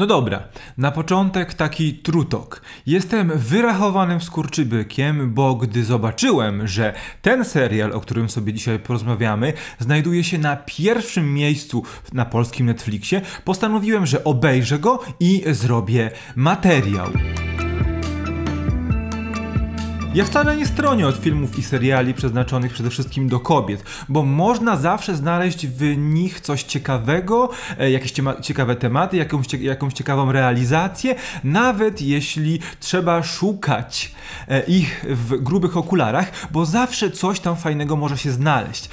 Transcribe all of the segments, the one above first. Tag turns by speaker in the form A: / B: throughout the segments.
A: No dobra, na początek taki trutok. Jestem wyrachowanym skurczybykiem, bo gdy zobaczyłem, że ten serial, o którym sobie dzisiaj porozmawiamy, znajduje się na pierwszym miejscu na polskim Netflixie, postanowiłem, że obejrzę go i zrobię materiał. Ja wcale nie stronię od filmów i seriali przeznaczonych przede wszystkim do kobiet, bo można zawsze znaleźć w nich coś ciekawego, e, jakieś ciekawe tematy, jakąś, jakąś ciekawą realizację, nawet jeśli trzeba szukać e, ich w grubych okularach, bo zawsze coś tam fajnego może się znaleźć.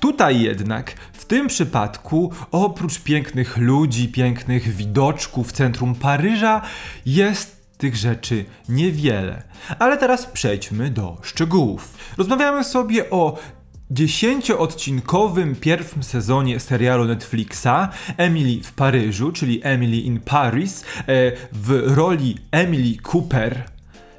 A: Tutaj jednak, w tym przypadku, oprócz pięknych ludzi, pięknych widoczków w centrum Paryża, jest tych rzeczy niewiele. Ale teraz przejdźmy do szczegółów. Rozmawiamy sobie o dziesięcioodcinkowym pierwszym sezonie serialu Netflixa Emily w Paryżu, czyli Emily in Paris, e, w roli Emily Cooper,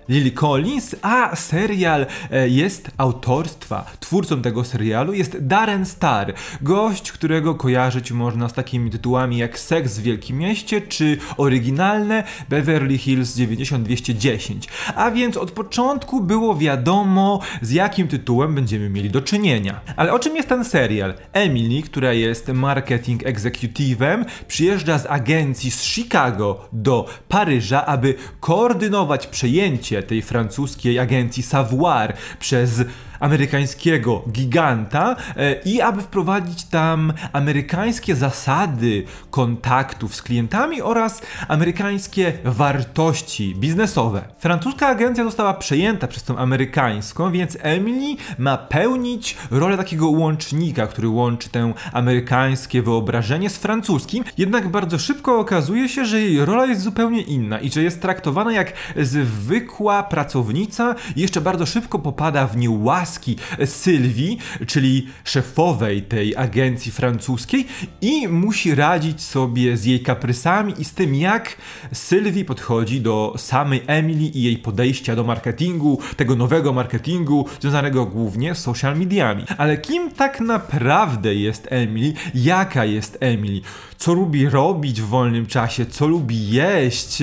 A: Lily Collins, a serial e, jest autorstwa. Twórcą tego serialu jest Darren Star, gość, którego kojarzyć można z takimi tytułami jak Seks w Wielkim Mieście czy oryginalne Beverly Hills 9210. A więc od początku było wiadomo, z jakim tytułem będziemy mieli do czynienia. Ale o czym jest ten serial? Emily, która jest marketing executivem, przyjeżdża z agencji z Chicago do Paryża, aby koordynować przejęcie tej francuskiej agencji Savoir przez amerykańskiego giganta e, i aby wprowadzić tam amerykańskie zasady kontaktów z klientami oraz amerykańskie wartości biznesowe. Francuska agencja została przejęta przez tą amerykańską, więc Emily ma pełnić rolę takiego łącznika, który łączy tę amerykańskie wyobrażenie z francuskim, jednak bardzo szybko okazuje się, że jej rola jest zupełnie inna i że jest traktowana jak zwykła pracownica i jeszcze bardzo szybko popada w niełaskę maski Sylwii, czyli szefowej tej agencji francuskiej i musi radzić sobie z jej kaprysami i z tym, jak Sylwii podchodzi do samej Emily i jej podejścia do marketingu, tego nowego marketingu związanego głównie z social mediami. Ale kim tak naprawdę jest Emily? Jaka jest Emily? Co lubi robić w wolnym czasie? Co lubi jeść?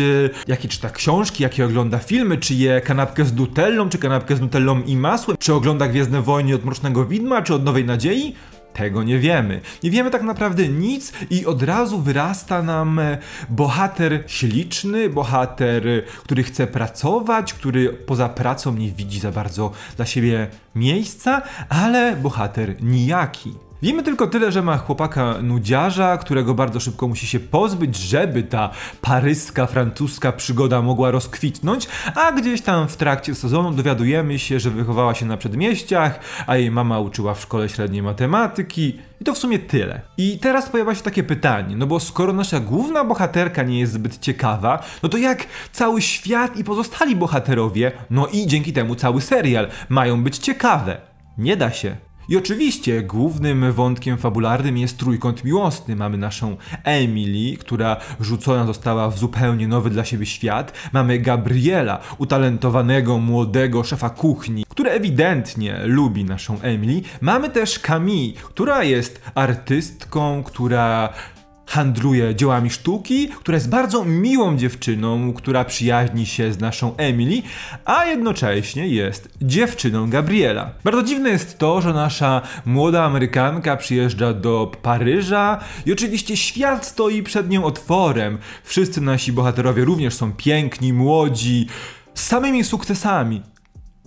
A: Jakie czyta książki? Jakie ogląda filmy? Czy je kanapkę z dutellą? Czy kanapkę z nutellą i masłem? Czy ogląda wygląda Gwiezdne Wojny od Mrocznego Widma czy od Nowej Nadziei? Tego nie wiemy. Nie wiemy tak naprawdę nic i od razu wyrasta nam e, bohater śliczny, bohater, e, który chce pracować, który poza pracą nie widzi za bardzo dla siebie miejsca, ale bohater nijaki. Wiemy tylko tyle, że ma chłopaka nudziarza, którego bardzo szybko musi się pozbyć, żeby ta paryska, francuska przygoda mogła rozkwitnąć, a gdzieś tam w trakcie sezonu dowiadujemy się, że wychowała się na przedmieściach, a jej mama uczyła w szkole średniej matematyki. I to w sumie tyle. I teraz pojawia się takie pytanie, no bo skoro nasza główna bohaterka nie jest zbyt ciekawa, no to jak cały świat i pozostali bohaterowie, no i dzięki temu cały serial, mają być ciekawe? Nie da się. I oczywiście głównym wątkiem fabularnym jest trójkąt miłosny. Mamy naszą Emily, która rzucona została w zupełnie nowy dla siebie świat. Mamy Gabriela, utalentowanego młodego szefa kuchni, który ewidentnie lubi naszą Emily. Mamy też Camille, która jest artystką, która handluje dziełami sztuki, która jest bardzo miłą dziewczyną, która przyjaźni się z naszą Emily, a jednocześnie jest dziewczyną Gabriela. Bardzo dziwne jest to, że nasza młoda Amerykanka przyjeżdża do Paryża i oczywiście świat stoi przed nią otworem. Wszyscy nasi bohaterowie również są piękni, młodzi, z samymi sukcesami.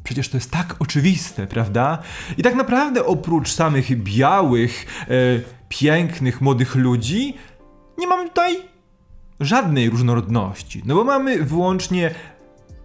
A: Przecież to jest tak oczywiste, prawda? I tak naprawdę oprócz samych białych, e, pięknych, młodych ludzi, nie mamy tutaj żadnej różnorodności, no bo mamy wyłącznie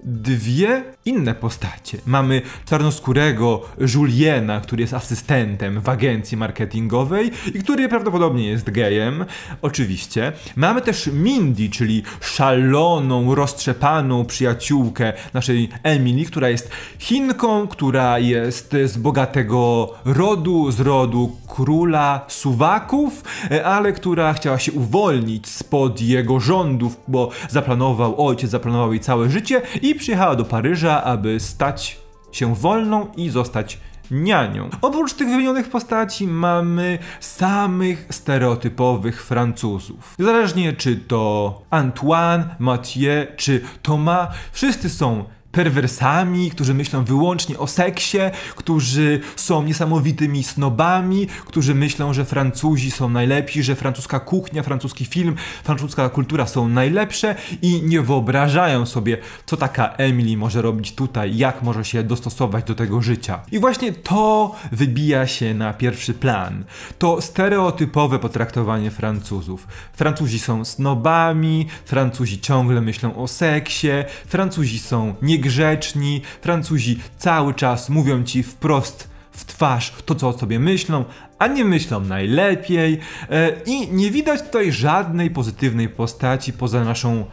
A: dwie inne postacie. Mamy czarnoskórego Juliena, który jest asystentem w agencji marketingowej i który prawdopodobnie jest gejem, oczywiście. Mamy też Mindy, czyli szaloną, roztrzepaną przyjaciółkę naszej Emily, która jest Chinką, która jest z bogatego rodu, z rodu króla suwaków, ale która chciała się uwolnić spod jego rządów, bo zaplanował, ojciec zaplanował jej całe życie i przyjechała do Paryża aby stać się wolną i zostać nianią. Oprócz tych wymienionych postaci mamy samych stereotypowych Francuzów. Niezależnie czy to Antoine, Mathieu czy Thomas, wszyscy są perwersami, którzy myślą wyłącznie o seksie, którzy są niesamowitymi snobami, którzy myślą, że Francuzi są najlepsi, że francuska kuchnia, francuski film, francuska kultura są najlepsze i nie wyobrażają sobie, co taka Emily może robić tutaj, jak może się dostosować do tego życia. I właśnie to wybija się na pierwszy plan. To stereotypowe potraktowanie Francuzów. Francuzi są snobami, Francuzi ciągle myślą o seksie, Francuzi są niegrzeczni grzeczni. Francuzi cały czas mówią ci wprost w twarz to, co o sobie myślą, a nie myślą najlepiej. E, I nie widać tutaj żadnej pozytywnej postaci poza naszą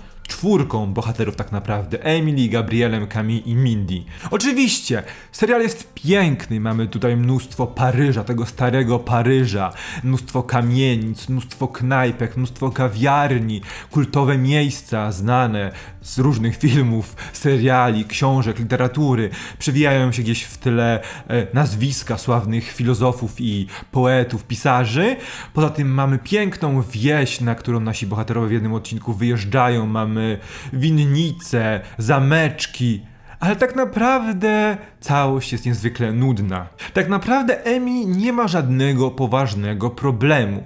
A: czwórką bohaterów tak naprawdę. Emily, Gabrielem, Camille i Mindy. Oczywiście, serial jest piękny, mamy tutaj mnóstwo Paryża, tego starego Paryża, mnóstwo kamienic, mnóstwo knajpek, mnóstwo kawiarni, kultowe miejsca znane z różnych filmów, seriali, książek, literatury. Przewijają się gdzieś w tyle e, nazwiska sławnych filozofów i poetów, pisarzy. Poza tym mamy piękną wieś, na którą nasi bohaterowie w jednym odcinku wyjeżdżają. Mamy winnice, zameczki. Ale tak naprawdę całość jest niezwykle nudna. Tak naprawdę Emi nie ma żadnego poważnego problemu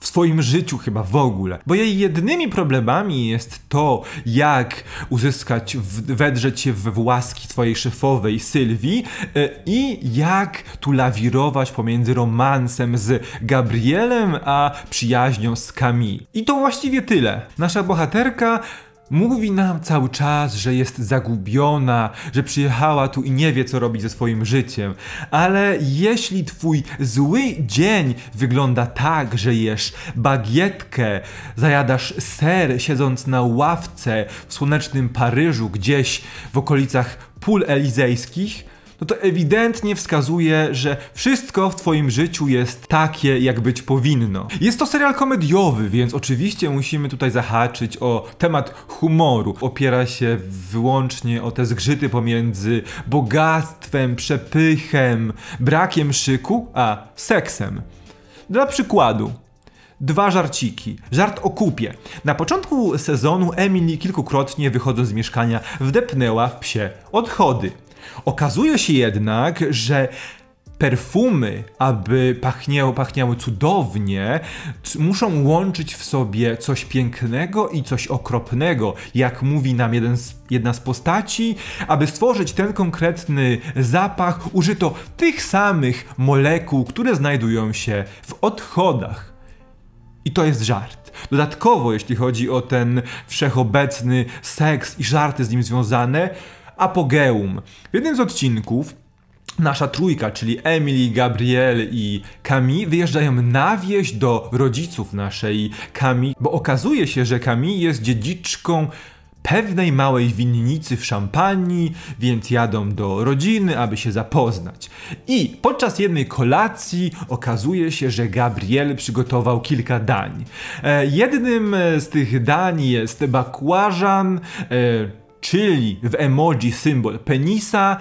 A: w swoim życiu chyba w ogóle. Bo jej jedynymi problemami jest to, jak uzyskać, wedrzeć się we właski swojej szefowej Sylwii e, i jak tu lawirować pomiędzy romansem z Gabrielem, a przyjaźnią z Camille. I to właściwie tyle. Nasza bohaterka Mówi nam cały czas, że jest zagubiona, że przyjechała tu i nie wie, co robić ze swoim życiem. Ale jeśli twój zły dzień wygląda tak, że jesz bagietkę, zajadasz ser siedząc na ławce w słonecznym Paryżu, gdzieś w okolicach pól elizejskich, no to ewidentnie wskazuje, że wszystko w twoim życiu jest takie, jak być powinno. Jest to serial komediowy, więc oczywiście musimy tutaj zahaczyć o temat humoru. Opiera się wyłącznie o te zgrzyty pomiędzy bogactwem, przepychem, brakiem szyku, a seksem. Dla przykładu, dwa żarciki. Żart o kupie. Na początku sezonu Emily kilkukrotnie wychodząc z mieszkania wdepnęła w psie odchody. Okazuje się jednak, że perfumy, aby pachniały, pachniały cudownie, muszą łączyć w sobie coś pięknego i coś okropnego, jak mówi nam jeden z, jedna z postaci. Aby stworzyć ten konkretny zapach, użyto tych samych molekuł, które znajdują się w odchodach. I to jest żart. Dodatkowo, jeśli chodzi o ten wszechobecny seks i żarty z nim związane, apogeum. W jednym z odcinków nasza trójka, czyli Emily, Gabriel i Camille, wyjeżdżają na wieś do rodziców naszej Camille, bo okazuje się, że Camille jest dziedziczką pewnej małej winnicy w Szampanii, więc jadą do rodziny, aby się zapoznać. I podczas jednej kolacji okazuje się, że Gabriel przygotował kilka dań. E, jednym z tych dań jest bakłażan, e, czyli w emoji symbol penisa,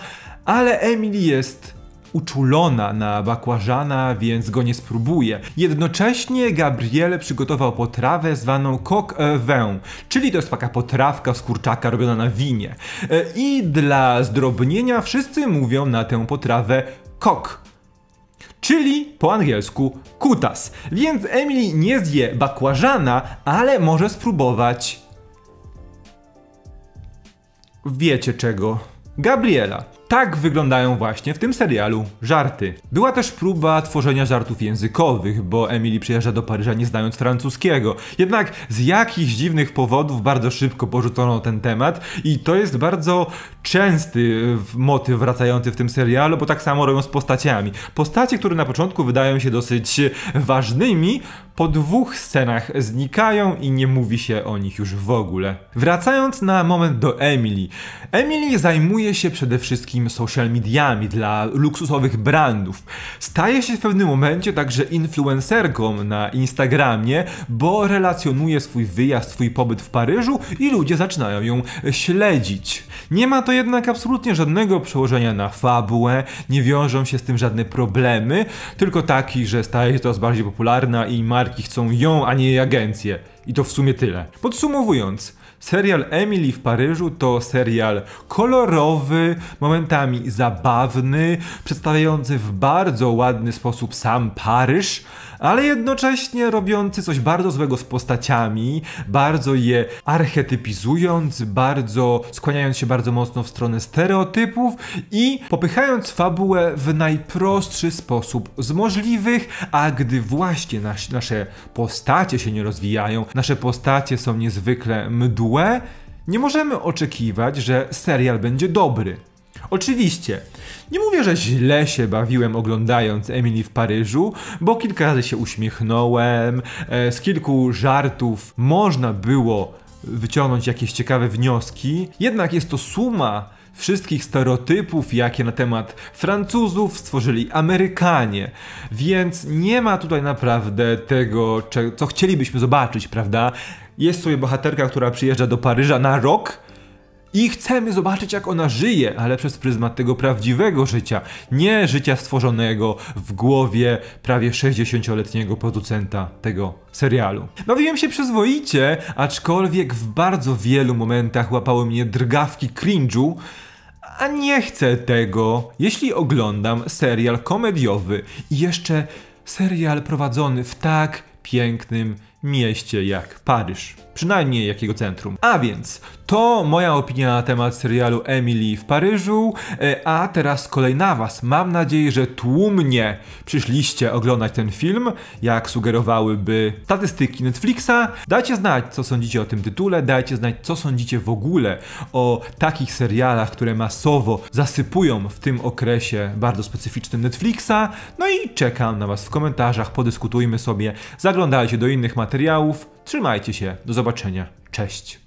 A: ale Emily jest uczulona na bakłażana, więc go nie spróbuje. Jednocześnie Gabriele przygotował potrawę zwaną coq vin, czyli to jest taka potrawka z kurczaka robiona na winie. E, I dla zdrobnienia wszyscy mówią na tę potrawę coq, czyli po angielsku kutas. Więc Emily nie zje bakłażana, ale może spróbować wiecie czego. Gabriela. Tak wyglądają właśnie w tym serialu żarty. Była też próba tworzenia żartów językowych, bo Emily przyjeżdża do Paryża nie znając francuskiego. Jednak z jakichś dziwnych powodów bardzo szybko porzucono ten temat i to jest bardzo częsty e, motyw wracający w tym serialu, bo tak samo robią z postaciami. Postacie, które na początku wydają się dosyć e, ważnymi, po dwóch scenach znikają i nie mówi się o nich już w ogóle. Wracając na moment do Emily. Emily zajmuje się przede wszystkim social mediami, dla luksusowych brandów. Staje się w pewnym momencie także influencerką na Instagramie, bo relacjonuje swój wyjazd, swój pobyt w Paryżu i ludzie zaczynają ją śledzić. Nie ma to jednak absolutnie żadnego przełożenia na fabułę, nie wiążą się z tym żadne problemy, tylko taki, że staje się coraz bardziej popularna i marki chcą ją, a nie jej agencję. I to w sumie tyle. Podsumowując, Serial Emily w Paryżu to serial kolorowy, momentami zabawny, przedstawiający w bardzo ładny sposób sam Paryż, ale jednocześnie robiący coś bardzo złego z postaciami, bardzo je archetypizując, bardzo skłaniając się bardzo mocno w stronę stereotypów i popychając fabułę w najprostszy sposób z możliwych, a gdy właśnie nas, nasze postacie się nie rozwijają, nasze postacie są niezwykle mdłe, nie możemy oczekiwać, że serial będzie dobry. Oczywiście, nie mówię, że źle się bawiłem oglądając Emily w Paryżu, bo kilka razy się uśmiechnąłem, e, z kilku żartów można było wyciągnąć jakieś ciekawe wnioski, jednak jest to suma wszystkich stereotypów, jakie na temat Francuzów stworzyli Amerykanie. Więc nie ma tutaj naprawdę tego, co chcielibyśmy zobaczyć, prawda? Jest sobie bohaterka, która przyjeżdża do Paryża na rok i chcemy zobaczyć, jak ona żyje, ale przez pryzmat tego prawdziwego życia, nie życia stworzonego w głowie prawie 60-letniego producenta tego serialu. Bawiłem się przyzwoicie, aczkolwiek w bardzo wielu momentach łapały mnie drgawki cringe'u, a nie chcę tego, jeśli oglądam serial komediowy i jeszcze serial prowadzony w tak pięknym mieście jak Paryż, przynajmniej jak jego centrum. A więc to moja opinia na temat serialu Emily w Paryżu, e, a teraz kolej na was. Mam nadzieję, że tłumnie przyszliście oglądać ten film, jak sugerowałyby statystyki Netflixa. Dajcie znać, co sądzicie o tym tytule, dajcie znać, co sądzicie w ogóle o takich serialach, które masowo zasypują w tym okresie bardzo specyficznym Netflixa. No i czekam na was w komentarzach, podyskutujmy sobie, zaglądajcie do innych materiałów. Trzymajcie się, do zobaczenia, cześć.